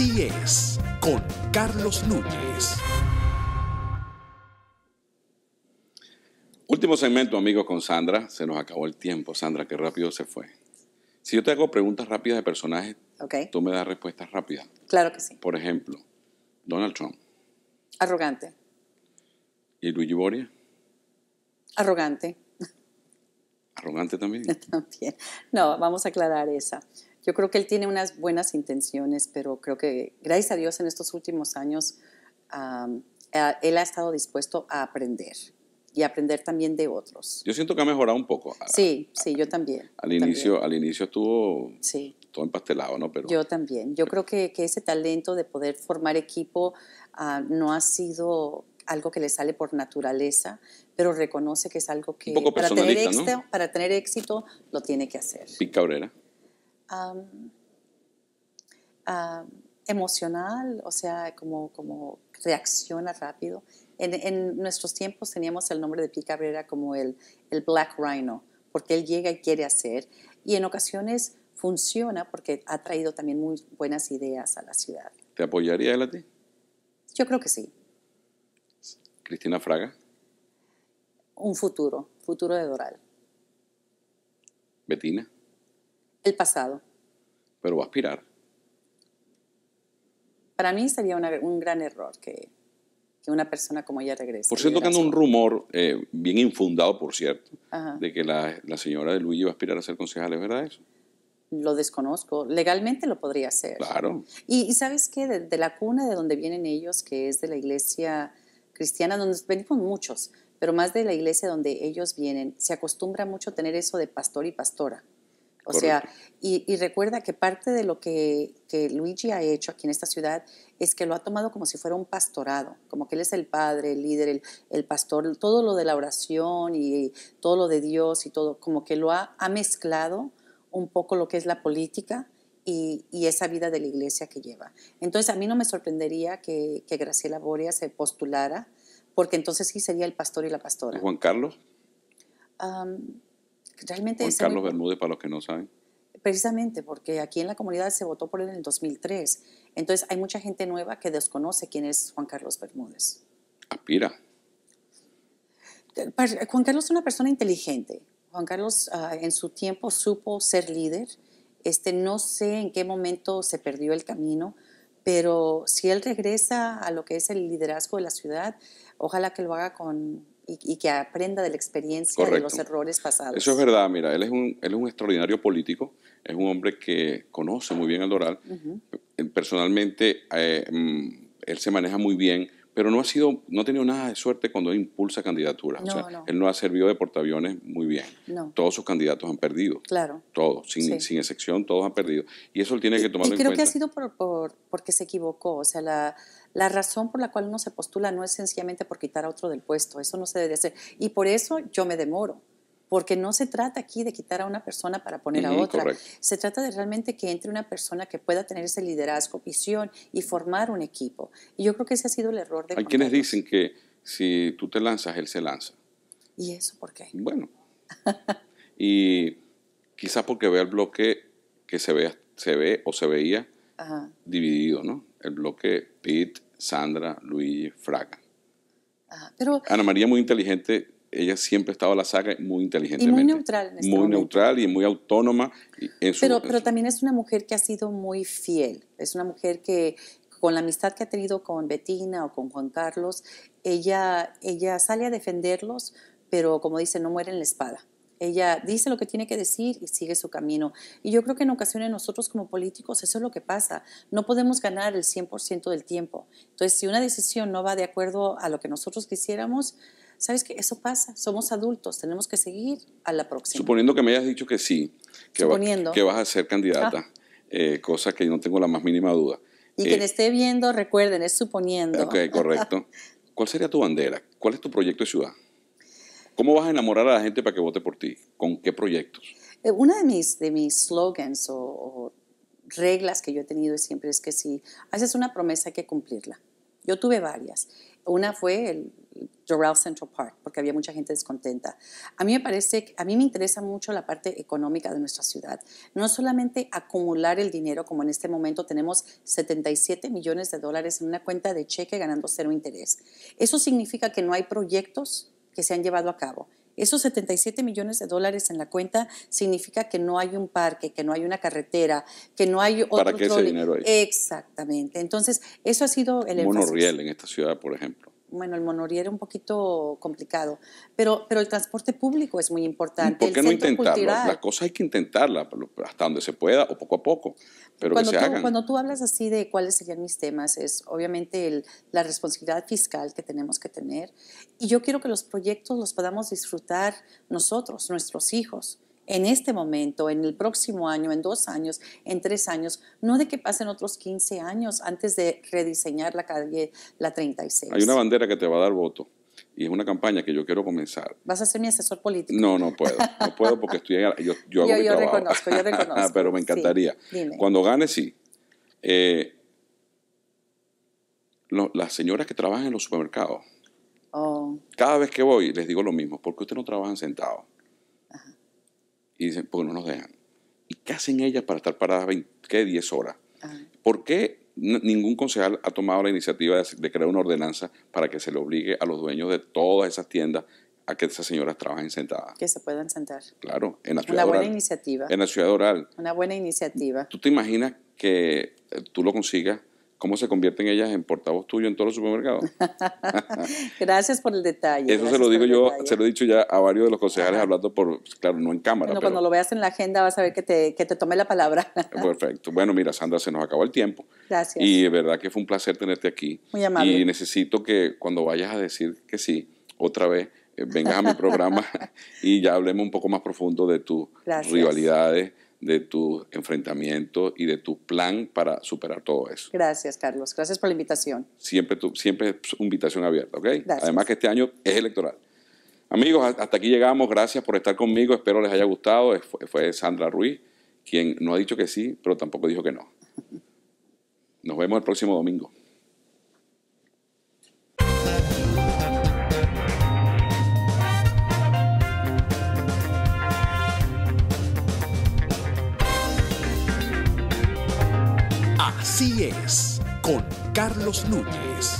Así es, con Carlos Núñez. Último segmento, amigos, con Sandra. Se nos acabó el tiempo. Sandra, qué rápido se fue. Si yo te hago preguntas rápidas de personajes, tú me das respuestas rápidas. Claro que sí. Por ejemplo, Donald Trump. Arrogante. ¿Y Luigi Boria? Arrogante. ¿Arrogante también? también. No, vamos a aclarar esa. Yo creo que él tiene unas buenas intenciones, pero creo que gracias a Dios en estos últimos años él ha estado dispuesto a aprender y aprender también de otros. Yo siento que ha mejorado un poco. Sí, sí, yo también. Al inicio, Al inicio estuvo todo empastelado, ¿no? Pero, yo también. Yo creo que, que ese talento de poder formar equipo ah, no ha sido algo que le sale por naturaleza, pero reconoce que es algo que para tener, éxito, para tener éxito lo tiene que hacer. Picaurera emocional, o sea, como, como reacciona rápido. En, nuestros tiempos teníamos el nombre de pi Cabrera como el, el Black Rhino, porque él llega y quiere hacer, y en ocasiones funciona porque ha traído también muy buenas ideas a la ciudad. ¿Te apoyaría él a ti? Yo creo que sí. Cristina Fraga. Un futuro, futuro de Doral. Betina el pasado. Pero va a aspirar. Para mí sería un gran error que, una persona como ella regrese. Por cierto, tocando un rumor, eh, bien infundado, por cierto, de que la, señora de Luigi va a aspirar a ser concejal, ¿es verdad eso? Lo desconozco. Legalmente lo podría ser. Claro. Y, ¿sabes qué? De, de, la cuna de donde vienen ellos, que es de la iglesia cristiana, donde venimos muchos, pero más de la iglesia donde ellos vienen, se acostumbra mucho tener eso de pastor y pastora. O sea, y, y, recuerda que parte de lo que, que, Luigi ha hecho aquí en esta ciudad es que lo ha tomado como si fuera un pastorado, como que él es el padre, el líder, el, el pastor, todo lo de la oración y todo lo de Dios y todo, como que lo ha, ha mezclado un poco lo que es la política y, y, esa vida de la iglesia que lleva. Entonces a mí no me sorprendería que, que Graciela Boria se postulara, porque entonces sí sería el pastor y la pastora. Juan Carlos? realmente... Juan Carlos Bermúdez, para los que no saben. Precisamente, porque aquí en la comunidad se votó por él en el 2003. Entonces hay mucha gente nueva que desconoce quién es Juan Carlos Bermúdez. Aspira. Ah, eh, Juan Carlos es una persona inteligente. Juan Carlos ah, en su tiempo supo ser líder. Este, no sé en qué momento se perdió el camino, pero si él regresa a lo que es el liderazgo de la ciudad, ojalá que lo haga con y, que aprenda de la experiencia de los errores pasados. Eso es verdad, mira, él es, un, extraordinario político, es un hombre que conoce muy bien el Doral. Personalmente, eh, mm, él se maneja muy bien pero no ha sido, no ha tenido nada de suerte cuando impulsa candidaturas. o sea, él no ha servido de portaaviones muy bien. Todos sus candidatos han perdido. Claro. Todos, sin, sin excepción, todos han perdido. Y eso él tiene que tomar en cuenta. Y creo que ha sido por, por, porque se equivocó. O sea, la, la razón por la cual uno se postula no es sencillamente por quitar a otro del puesto. Eso no se debe hacer. Y por eso yo me demoro porque no se trata aquí de quitar a una persona para poner a otra. Se trata de realmente que entre una persona que pueda tener ese liderazgo, visión y formar un equipo. Y yo creo que ese ha sido el error de... Hay quienes dicen que si tú te lanzas, él se lanza. ¿Y eso por qué? Bueno. y quizás porque ve el bloque que se ve, se ve o se veía dividido, ¿no? El bloque Pete, Sandra, Luigi, Fraga. Ana María muy inteligente ella siempre ha estado a la saga muy inteligente Y muy neutral. Este muy neutral y muy autónoma. pero, pero también es una mujer que ha sido muy fiel. Es una mujer que con la amistad que ha tenido con Betina o con Juan Carlos, ella, ella sale a defenderlos, pero como dice, no muere en la espada. Ella dice lo que tiene que decir y sigue su camino. Y yo creo que en ocasiones nosotros como políticos eso es lo que pasa. No podemos ganar el 100% del tiempo. Entonces, si una decisión no va de acuerdo a lo que nosotros quisiéramos, ¿Sabes qué? Eso pasa, somos adultos, tenemos que seguir a la próxima. Suponiendo que me hayas dicho que sí, que, que vas a ser candidata, eh, cosa que yo no tengo la más mínima duda. Y que quien eh, esté viendo, recuerden, es suponiendo. Ok, correcto. ¿Cuál sería tu bandera? ¿Cuál es tu proyecto de ciudad? ¿Cómo vas a enamorar a la gente para que vote por ti? ¿Con qué proyectos? Eh, una de mis, de mis slogans o, o reglas que yo he tenido siempre es que si haces una promesa hay que cumplirla. Yo tuve varias. Una fue el Doral Central Park, porque había mucha gente descontenta. A mí me parece, a mí me interesa mucho la parte económica de nuestra ciudad. No solamente acumular el dinero, como en este momento tenemos 77 millones de dólares en una cuenta de cheque ganando cero interés. Eso significa que no hay proyectos que se han llevado a cabo. Esos 77 millones de dólares en la cuenta significa que no hay un parque, que no hay una carretera, que no hay otro. ¿Para qué ese dinero Exactamente. Entonces, eso ha sido el. Monorriel en esta ciudad, por ejemplo bueno, el monorriel era un poquito complicado, pero, pero el transporte público es muy importante. ¿Por qué no intentarlo? La cosa hay que intentarla hasta donde se pueda o poco a poco, pero cuando que se tú, Cuando tú hablas así de cuáles serían mis temas, es obviamente la responsabilidad fiscal que tenemos que tener y yo quiero que los proyectos los podamos disfrutar nosotros, nuestros hijos en este momento, en el próximo año, en dos años, en tres años, no de que pasen otros 15 años antes de rediseñar la calle La 36. Hay una bandera que te va a dar voto y es una campaña que yo quiero comenzar. ¿Vas a ser mi asesor político? No, no puedo, no puedo porque estoy, yo, hago mi yo reconozco, yo reconozco. Ah, pero me encantaría. Cuando gane, sí. Eh, las señoras que trabajan en los supermercados, oh. cada vez que voy les digo lo mismo, ¿por qué ustedes no trabajan sentados? Y dicen, pues no nos dejan? ¿Y qué hacen ellas para estar paradas 20, ¿qué, 10 horas? ¿Por qué ningún concejal ha tomado la iniciativa de, crear una ordenanza para que se le obligue a los dueños de todas esas tiendas a que esas señoras trabajen sentadas? Que se puedan sentar. Claro, en la ciudad Una buena iniciativa. En la ciudad oral. Una buena iniciativa. ¿Tú te imaginas que eh, tú lo consigas ¿Cómo se convierten ellas en portavoz tuyo en todos los supermercados? gracias por el detalle. Eso se lo digo yo, se lo he dicho ya a varios de los concejales hablando por, claro, no en cámara. Bueno, cuando lo veas en la agenda vas a ver que te, que tome la palabra. perfecto. Bueno, mira, Sandra, se nos acabó el tiempo. Gracias. Y de verdad que fue un placer tenerte aquí. Muy amable. Y necesito que cuando vayas a decir que sí, otra vez, eh, vengas a mi programa y ya hablemos un poco más profundo de tus rivalidades de tu enfrentamiento y de tu plan para superar todo eso. Gracias, Carlos. Gracias por la invitación. Siempre, siempre es invitación abierta, ¿ok? Además que este año es electoral. Amigos, hasta aquí llegamos. Gracias por estar conmigo. Espero les haya gustado. fue Sandra Ruiz quien no ha dicho que sí, pero tampoco dijo que no. Nos vemos el próximo domingo. Así es, con Carlos Núñez.